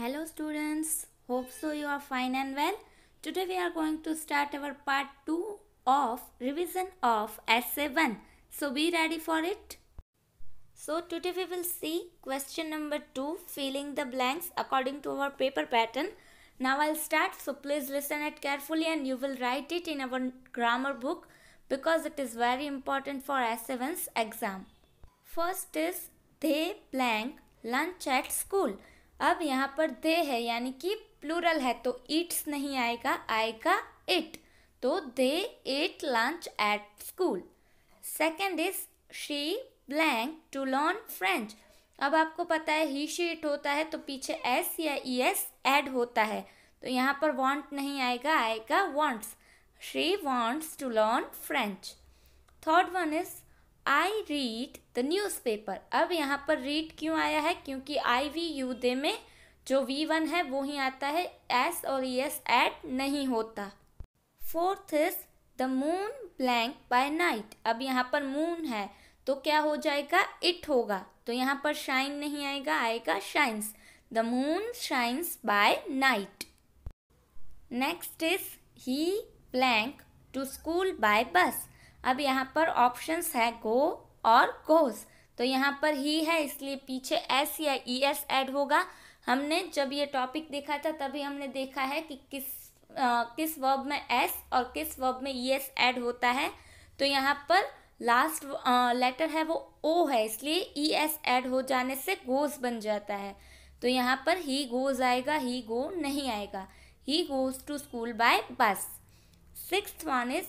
Hello students, hope so you are fine and well. Today we are going to start our part 2 of revision of essay 1. So be ready for it. So today we will see question number 2 filling the blanks according to our paper pattern. Now I'll start so please listen it carefully and you will write it in our grammar book because it is very important for essay 1's exam. First is they blank lunch at school. अब यहाँ पर दे है यानी कि plural है तो it's नहीं आएगा आएगा इट तो they eat lunch at school second is she blank to learn French अब आपको पता है ही शी इट होता है तो पीछे एस या ई एस एड होता है तो यहाँ पर वॉन्ट नहीं आएगा आएगा wants she wants to learn French third one is I read the newspaper अब यहाँ पर रीड क्यों आया है क्योंकि आई वी यू दे में जो वी वन है वो ही आता है एस और ई एस एड नहीं होता fourth is the moon blank by night अब यहाँ पर मून है तो क्या हो जाएगा इट होगा तो यहाँ पर शाइन नहीं आएगा आएगा shines the moon shines by night next is he blank to school by bus अब यहाँ पर ऑप्शंस है गो और गोज़ तो यहाँ पर ही है इसलिए पीछे एस या ई एस एड होगा हमने जब ये टॉपिक देखा था तभी हमने देखा है कि किस आ, किस वर्ब में एस और किस वर्ब में ई एस एड होता है तो यहाँ पर लास्ट लेटर है वो ओ है इसलिए ई एस एड हो जाने से गोज बन जाता है तो यहाँ पर ही गोज आएगा ही गो नहीं आएगा he goes to school by bus six one is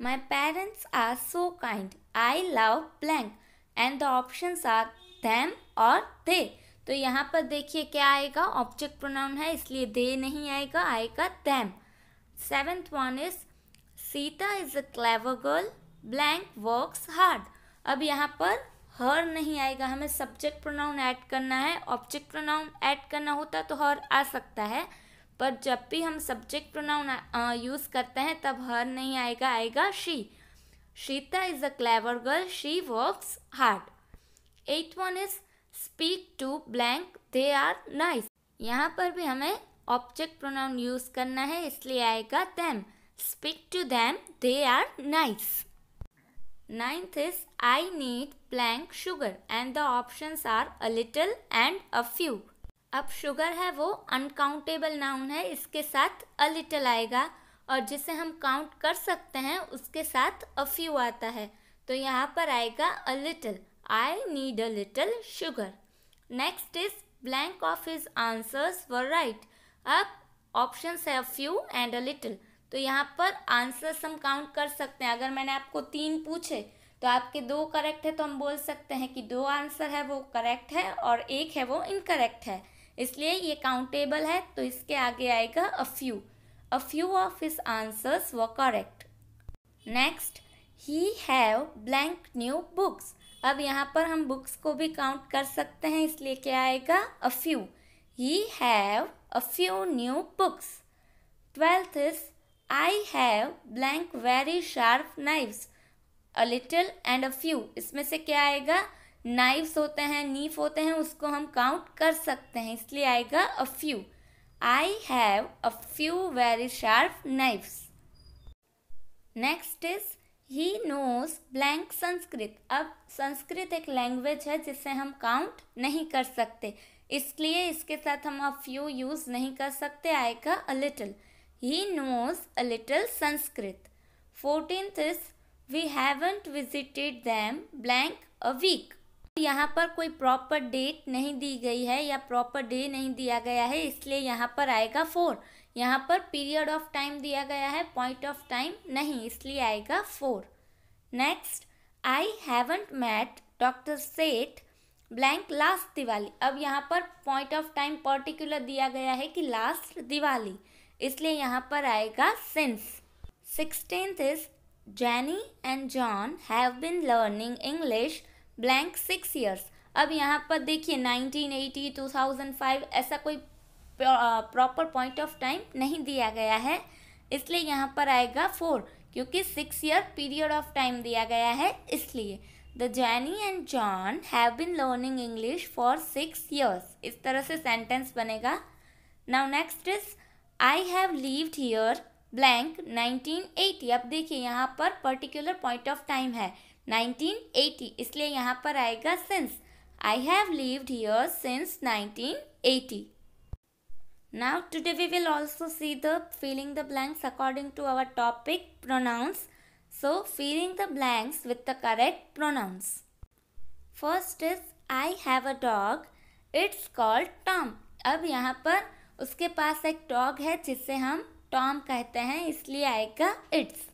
My parents are so kind. I love blank. And the options are them और दे तो यहाँ पर देखिए क्या आएगा ऑब्जेक्ट प्रोनाउन है इसलिए दे नहीं आएगा आएगा them seventh one is Sita is a clever girl blank works hard अब यहाँ पर हर नहीं आएगा हमें सब्जेक्ट प्रोनाउन ऐड करना है ऑब्जेक्ट प्रोनाउन ऐड करना होता तो हर आ सकता है पर जब भी हम सब्जेक्ट प्रोनाउन यूज़ करते हैं तब हर नहीं आएगा आएगा she Sita is a clever girl she works hard eighth one is speak to blank they are nice यहाँ पर भी हमें ऑब्जेक्ट प्रोनाउन यूज़ करना है इसलिए आएगा them speak to them they are nice Ninth is I need blank sugar and the options are a little and a few. अब sugar है वो अनकाउंटेबल नाउन है इसके साथ अ लिटल आएगा और जिसे हम काउंट कर सकते हैं उसके साथ अ फ्यू आता है तो यहाँ पर आएगा a little I need a little sugar next is blank of his answers were right अब ऑप्शन है a few and a little तो यहाँ पर आंसर्स हम काउंट कर सकते हैं अगर मैंने आपको तीन पूछे तो आपके दो करेक्ट है तो हम बोल सकते हैं कि दो आंसर है वो करेक्ट है और एक है वो इनकरेक्ट है इसलिए ये काउंटेबल है तो इसके आगे आएगा a few a few of his answers were correct next he have blank new books अब यहाँ पर हम बुक्स को भी काउंट कर सकते हैं इसलिए क्या आएगा a few he have a few new books twelfth is I have blank very sharp knives a little and a few इसमें से क्या आएगा नाइव्स होते हैं नीफ होते हैं उसको हम काउंट कर सकते हैं इसलिए आएगा a few I have a few very sharp knives next is he knows blank Sanskrit अब संस्कृत एक लैंग्वेज है जिसे हम काउंट नहीं कर सकते इसलिए इसके साथ हम अ फ्यू यूज नहीं कर सकते आएगा a little he knows a little Sanskrit fourteen is we haven't visited them blank a week यहाँ पर कोई प्रॉपर डेट नहीं दी गई है या प्रॉपर डे नहीं दिया गया है इसलिए यहाँ पर आएगा फोर यहाँ पर पीरियड ऑफ टाइम दिया गया है पॉइंट ऑफ टाइम नहीं इसलिए आएगा for next I haven't met doctor Seth blank last Diwali अब यहाँ पर पॉइंट ऑफ टाइम पर्टिकुलर दिया गया है कि लास्ट दिवाली इसलिए यहाँ पर आएगा since sixteen is Jenny and John have been learning English blank six years अब यहाँ पर देखिए nineteen eighty two thousand five ऐसा कोई प्रॉपर पॉइंट ऑफ टाइम नहीं दिया गया है इसलिए यहाँ पर आएगा फोर क्योंकि six year period of time दिया गया है इसलिए the Jenny and John have been learning English for six years इस तरह से सेंटेंस बनेगा now next is I have lived here blank nineteen eighty अब देखिए यहाँ पर पर्टिकुलर पॉइंट ऑफ टाइम है 1980 इसलिए यहाँ पर आएगा since I have lived here since 1980 now today we will also see the filling the blanks according to our topic pronouns so filling the blanks with the correct pronouns first is I have a dog it's called Tom अब यहाँ पर उसके पास एक dog है जिसे हम Tom कहते हैं इसलिए आएगा its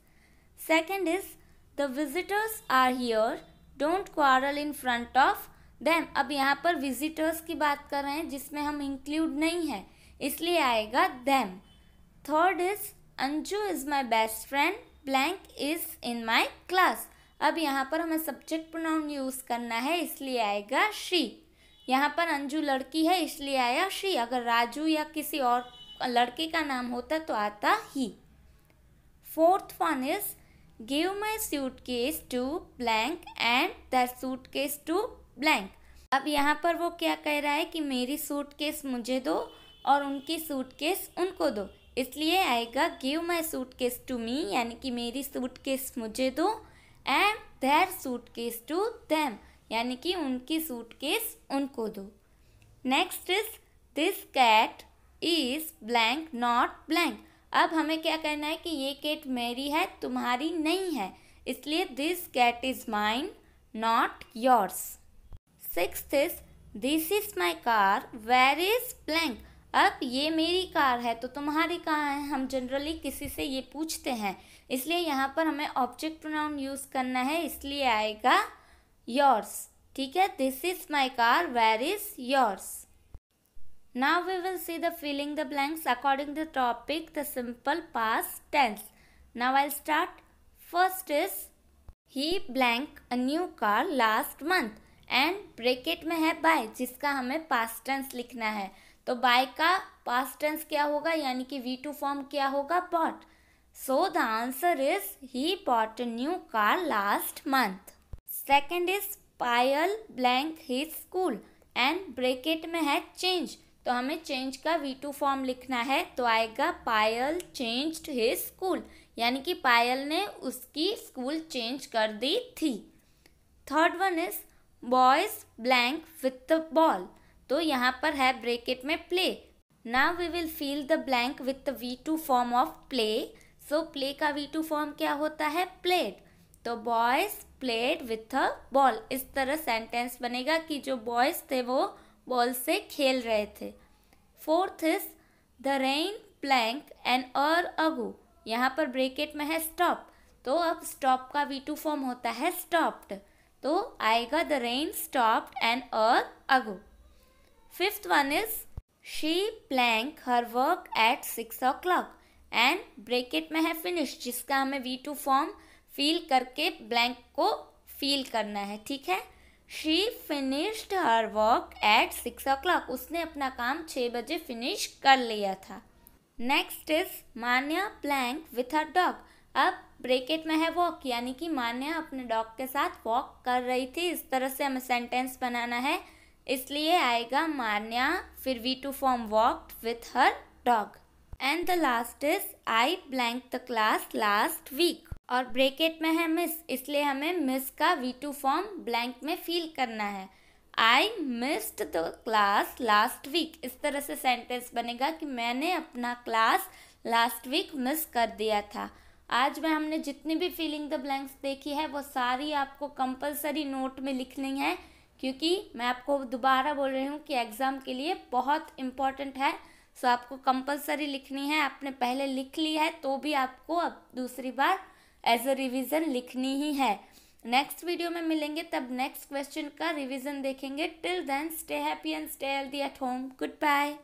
second is the visitors are here. Don't quarrel in front of them. अब यहाँ पर विजिटर्स की बात कर रहे हैं जिसमें हम इंक्लूड नहीं है इसलिए आएगा them. Third is Anju is my best friend blank is in my class अब यहाँ पर हमें सब्जेक्ट प्रोनाउन यूज़ करना है इसलिए आएगा शी यहाँ पर अंजू लड़की है इसलिए आया शी अगर राजू या किसी और लड़के का नाम होता तो आता ही fourth one is my suitcase to blank and and suitcase to blank अब यहाँ पर वो क्या कह रहा है कि मेरी सूट केस मुझे दो और उनकी सूट केस उनको दो इसलिए आएगा give my suitcase to me यानी कि मेरी सूट केस मुझे दो and their suitcase to them यानी कि उनकी सूट केस उनको दो next is this cat is blank not blank अब हमें क्या कहना है कि ये कैट मेरी है तुम्हारी नहीं है इसलिए this cat is mine not yours six is this is my car where is blank अब ये मेरी कार है तो तुम्हारी कहाँ है हम जनरली किसी से ये पूछते हैं इसलिए यहाँ पर हमें ऑब्जेक्ट प्रोनाउन यूज़ करना है इसलिए आएगा योर्स ठीक है this is my car where is yours Now we will see the filling the blanks according to the topic, the simple past tense. Now I'll start. First is he blank a new car last month and bracket में है bye जिसका हमें past tense लिखना है तो bye का past tense क्या होगा यानी कि V2 form फॉर्म क्या होगा bought so the answer is he bought a new car last month second is Payal blank his school and bracket में है चेंज तो हमें चेंज का वी टू फॉर्म लिखना है तो आएगा पायल चेंज्ड हिज स्कूल यानी कि पायल ने उसकी स्कूल चेंज कर दी थी third one is boys blank with the ball तो यहाँ पर है ब्रेकेट में play now we will fill the blank with the V two form of play so play का वी टू फॉर्म क्या होता है प्लेड तो boys played with a ball इस तरह सेंटेंस बनेगा कि जो बॉयज थे वो बॉल से खेल रहे थे fourth is the rain blank and और अगू यहाँ पर ब्रेकेट में है स्टॉप तो अब स्टॉप का वी टू फॉर्म होता है स्टॉप्ड तो आएगा द रेन स्टॉप्ड एंड और अगू fifth one is she blank her work at six o'clock and bracket में है फिनिश जिसका हमें वी टू फॉर्म फील करके ब्लैंक को फील करना है ठीक है she finished her work at six o'clock उसने अपना काम छः बजे फिनिश कर लिया था next is Manya blank with her dog अब ब्रेकेट में है वॉक यानी कि मान्या अपने डॉग के साथ वॉक कर रही थी इस तरह से हमें सेंटेंस बनाना है इसलिए आएगा मान्या फिर V two form walk with her dog and the last is I blank the class last week और ब्रेकेट में है मिस इसलिए हमें मिस का वी टू फॉर्म ब्लैंक में फील करना है I missed the class last week इस तरह से सेंटेंस बनेगा कि मैंने अपना क्लास लास्ट वीक मिस कर दिया था आज में हमने जितनी भी फीलिंग द ब्लैंक्स देखी है वो सारी आपको कंपलसरी नोट में लिखनी है क्योंकि मैं आपको दोबारा बोल रही हूँ कि एग्ज़ाम के लिए बहुत इम्पॉर्टेंट है सो आपको कंपलसरी लिखनी है आपने पहले लिख ली है तो भी आपको अब दूसरी बार एज अ रिविज़न लिखनी ही है नेक्स्ट वीडियो में मिलेंगे तब नेक्स्ट क्वेश्चन का रिविज़न देखेंगे till then stay happy and stay healthy at home good bye